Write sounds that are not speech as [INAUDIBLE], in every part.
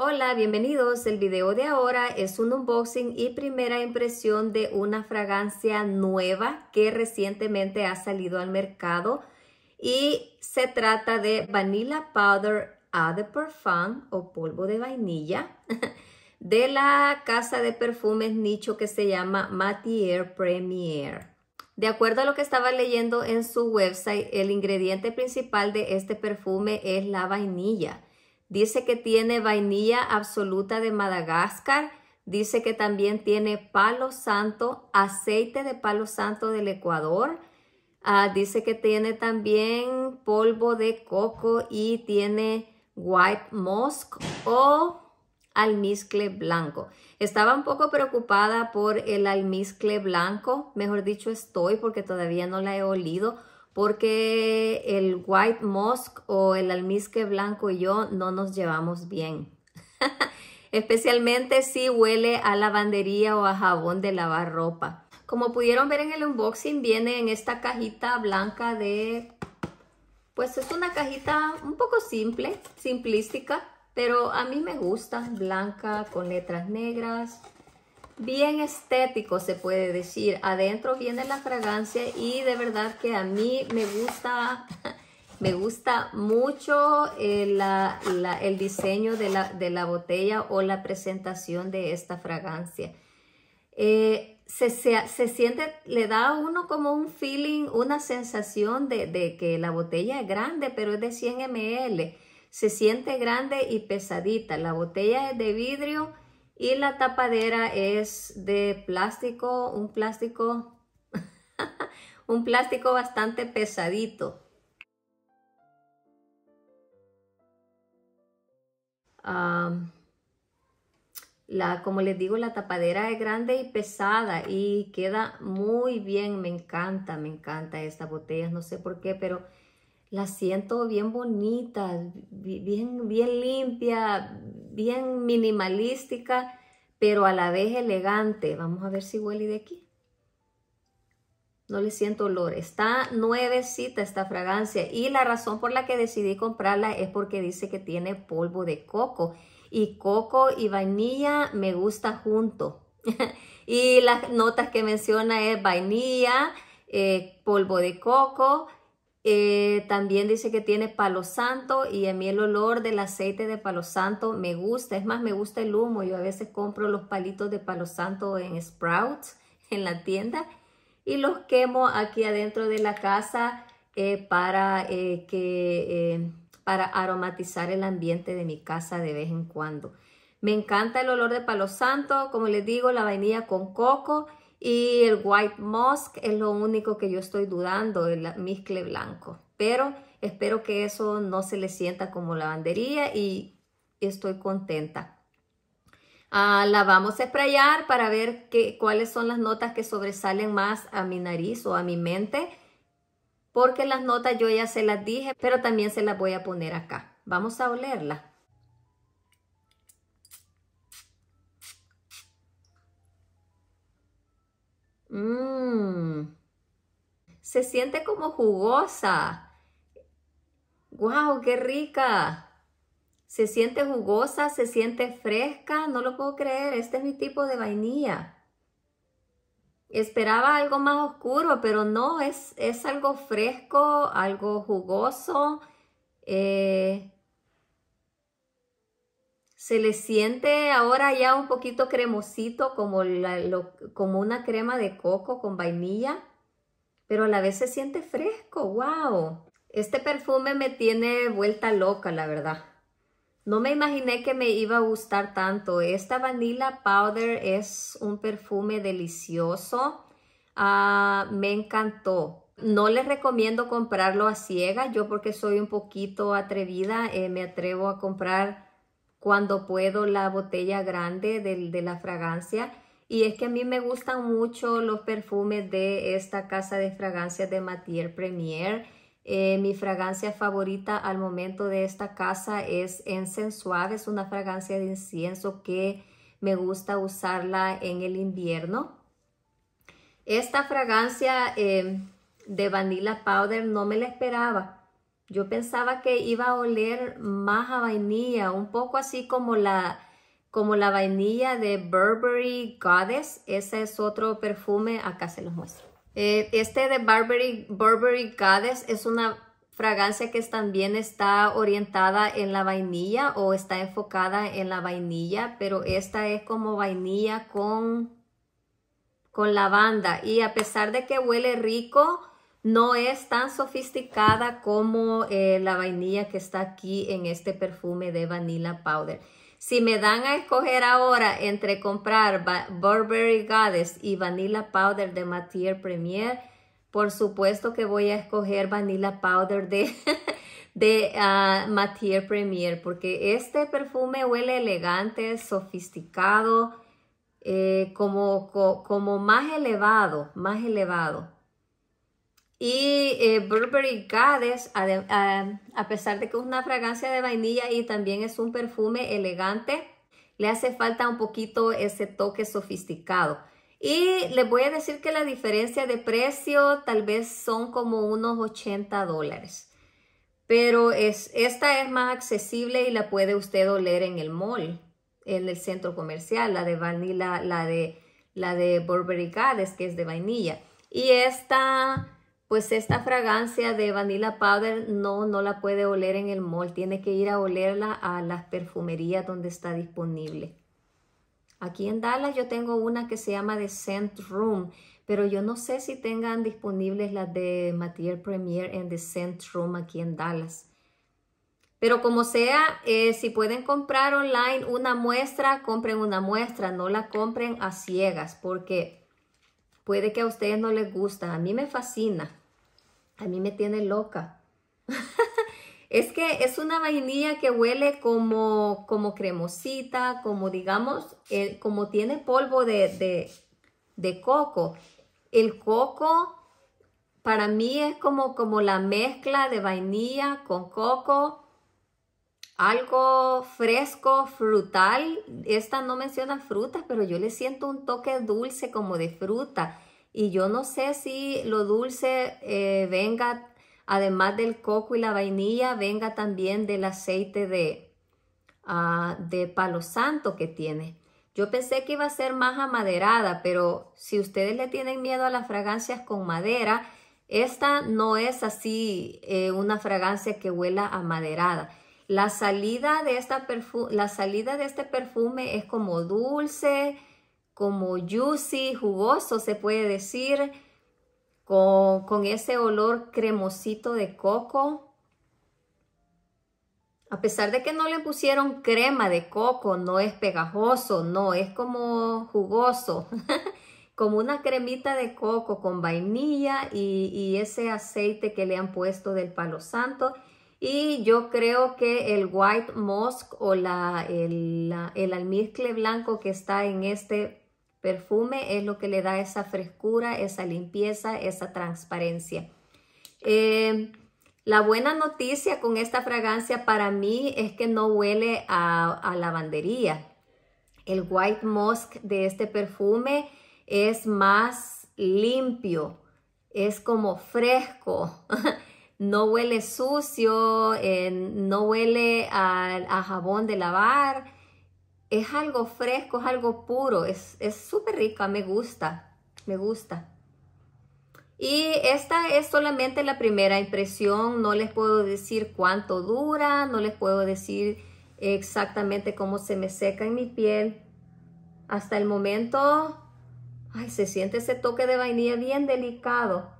Hola, bienvenidos. El video de ahora es un unboxing y primera impresión de una fragancia nueva que recientemente ha salido al mercado y se trata de Vanilla Powder a de Parfum o polvo de vainilla [LAUGHS] de la casa de perfumes nicho que se llama Matier Premier. De acuerdo a lo que estaba leyendo en su website, el ingrediente principal de este perfume es la vainilla. Dice que tiene vainilla absoluta de Madagascar. Dice que también tiene palo santo, aceite de palo santo del Ecuador. Ah, dice que tiene también polvo de coco y tiene white musk o almizcle blanco. Estaba un poco preocupada por el almizcle blanco, mejor dicho estoy porque todavía no la he olido, porque el white musk o el almizque blanco y yo no nos llevamos bien. [LAUGHS] Especialmente si huele a lavandería o a jabón de lavar ropa. Como pudieron ver en el unboxing, viene en esta cajita blanca de... Pues es una cajita un poco simple, simplística, pero a mí me gusta. Blanca con letras negras bien estético, se puede decir. Adentro viene la fragancia y de verdad que a mí me gusta, [LAUGHS] me gusta mucho eh, el, diseño de la, botella o la presentación de esta fragancia. Eh, se, siente, le da a uno como un feeling, una sensación de, de que la botella es grande, pero es de 100 ml. Se siente grande y pesadita. La botella es de vidrio y la tapadera es de plástico, un plástico, [LAUGHS] un plástico bastante pesadito. la, como les digo, la tapadera es grande y pesada y queda muy bien. Me encanta, me encanta estas botellas. No sé por qué, pero la siento bien bonita, bien, bien limpia, bien minimalística, pero a la vez elegante. Vamos a ver si huele de aquí. No le siento olor. Está nuevecita esta fragancia y la razón por la que decidí comprarla es porque dice que tiene polvo de coco y coco y vainilla me gusta junto. [LAUGHS] y las notas que menciona es vainilla, eh, polvo de coco, eh, también dice que tiene palo santo y a mí el olor del aceite de palo santo me gusta. Es más, me gusta el humo. Yo a veces compro los palitos de palo santo en Sprouts, [LAUGHS] en la tienda, y los quemo aquí adentro de la casa eh, para, eh, que, para aromatizar el ambiente de mi casa de vez en cuando. Me encanta el olor de palo santo, como les digo, la vainilla con coco y el White Musk es lo único que yo estoy dudando, el miscle blanco. Pero espero que eso no se le sienta como lavandería y estoy contenta. Ah, la vamos a sprayar para ver qué cuáles son las notas que sobresalen más a mi nariz o a mi mente. Porque las notas yo ya se las dije, pero también se las voy a poner acá. Vamos a olerlas. Mm. Se siente como jugosa. ¡Guau, qué rica! Se siente jugosa, se siente fresca, no lo puedo creer, este es mi tipo de vainilla. Esperaba algo más oscuro, pero no, es, es algo fresco, algo jugoso. Eh, se le siente ahora ya un poquito cremosito, como, como una crema de coco con vainilla, pero a la vez se siente fresco, wow. Este perfume me tiene vuelta loca, la verdad. No me imaginé que me iba a gustar tanto. Esta Vanilla Powder es un perfume delicioso. Ah, me encantó. No les recomiendo comprarlo a ciega. Yo porque soy un poquito atrevida, eh, me atrevo a comprar cuando puedo la botella grande de, la fragancia. Y es que a mí me gustan mucho los perfumes de esta casa de fragancias de Mathieu Premier. Eh, mi fragancia favorita al momento de esta casa es Ensen es una fragancia de incienso que me gusta usarla en el invierno. Esta fragancia eh, de Vanilla Powder no me la esperaba. Yo pensaba que iba a oler más a vainilla, un poco así como la, como la vainilla de Burberry Goddess. Ese es otro perfume, acá se los muestro. Eh, este de Burberry, Burberry Goddess es una fragancia que también está orientada en la vainilla o está enfocada en la vainilla, pero esta es como vainilla con, con lavanda. Y a pesar de que huele rico, no es tan sofisticada como eh, la vainilla que está aquí en este perfume de Vanilla Powder. Si me dan a escoger ahora entre comprar Burberry Goddess y Vanilla Powder de Mathieu Premier, por supuesto que voy a escoger Vanilla Powder de, [LAUGHS] ah, Mathieu Premier, porque este perfume huele elegante, sofisticado, eh, como, como más elevado, más elevado. Y eh, Burberry Goddess, a, pesar de que es una fragancia de vainilla y también es un perfume elegante, le hace falta un poquito ese toque sofisticado. Y les voy a decir que la diferencia de precio tal vez son como unos 80 dólares. Pero es, esta es más accesible y la puede usted oler en el mall, en el centro comercial, la de vanilla, la de, la de Burberry Goddess, que es de vainilla. Y esta pues esta fragancia de vanilla powder no, no la puede oler en el mall. Tiene que ir a olerla a las perfumerías donde está disponible. Aquí en Dallas yo tengo una que se llama The Scent Room, pero yo no sé si tengan disponibles las de Matier Premier en The Scent Room aquí en Dallas. Pero como sea, eh, si pueden comprar online una muestra, compren una muestra, no la compren a ciegas porque puede que a ustedes no les guste. A mí me fascina a mí me tiene loca. [LAUGHS] es que es una vainilla que huele como, como cremosita, como digamos, eh, como tiene polvo de, coco. El coco para mí es como, como la mezcla de vainilla con coco, algo fresco, frutal. Esta no menciona frutas, pero yo le siento un toque dulce como de fruta y yo no sé si lo dulce eh, venga, además del coco y la vainilla, venga también del aceite de, ah, de palo santo que tiene. Yo pensé que iba a ser más amaderada, pero si ustedes le tienen miedo a las fragancias con madera, esta no es así eh, una fragancia que huela amaderada. La salida, de esta la salida de este perfume es como dulce, como juicy, jugoso se puede decir, con, ese olor cremosito de coco. A pesar de que no le pusieron crema de coco, no es pegajoso, no, es como jugoso, [LAUGHS] como una cremita de coco con vainilla y, ese aceite que le han puesto del palo santo. Y yo creo que el white musk o la, el, el almizcle blanco que está en este Perfume es lo que le da esa frescura, esa limpieza, esa transparencia. Eh, la buena noticia con esta fragancia para mí es que no huele a, lavandería. El White Musk de este perfume es más limpio, es como fresco, [LAUGHS] no huele sucio, eh, no huele a jabón de lavar, es algo fresco, es algo puro, es súper rica, me gusta, me gusta. Y esta es solamente la primera impresión, no les puedo decir cuánto dura, no les puedo decir exactamente cómo se me seca en mi piel. Hasta el momento, ay, se siente ese toque de vainilla bien delicado.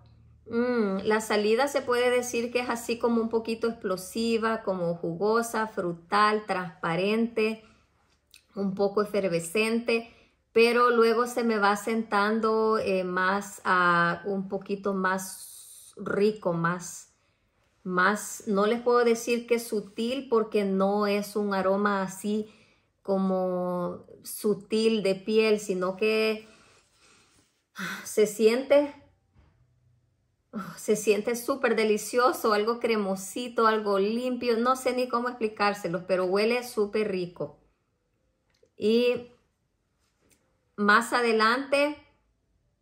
Mm, la salida se puede decir que es así como un poquito explosiva, como jugosa, frutal, transparente un poco efervescente, pero luego se me va sentando eh, más, a un poquito más rico, más, más, no les puedo decir que sutil porque no es un aroma así como sutil de piel, sino que ah, se siente, se siente súper delicioso, algo cremosito, algo limpio, no sé ni cómo explicárselo, pero huele súper rico. Y más adelante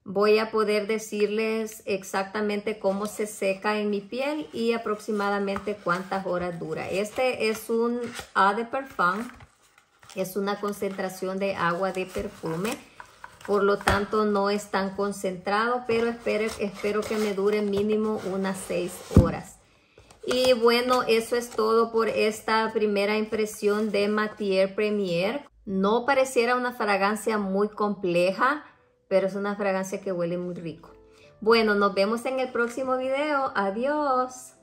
voy a poder decirles exactamente cómo se seca en mi piel y aproximadamente cuántas horas dura. Este es un A de Parfum, es una concentración de agua de perfume, por lo tanto no es tan concentrado, pero espero, espero que me dure mínimo unas 6 horas. Y bueno, eso es todo por esta primera impresión de Matier Premier. No pareciera una fragancia muy compleja, pero es una fragancia que huele muy rico. Bueno, nos vemos en el próximo video. Adiós.